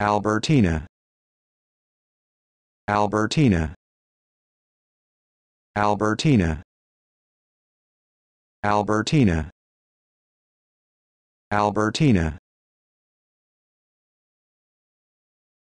Albertina Albertina Albertina Albertina Albertina